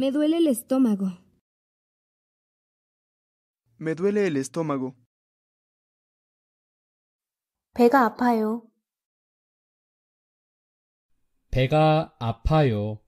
Me duele el estómago. Me duele el estómago. 배가 아파요. 배가 아파요.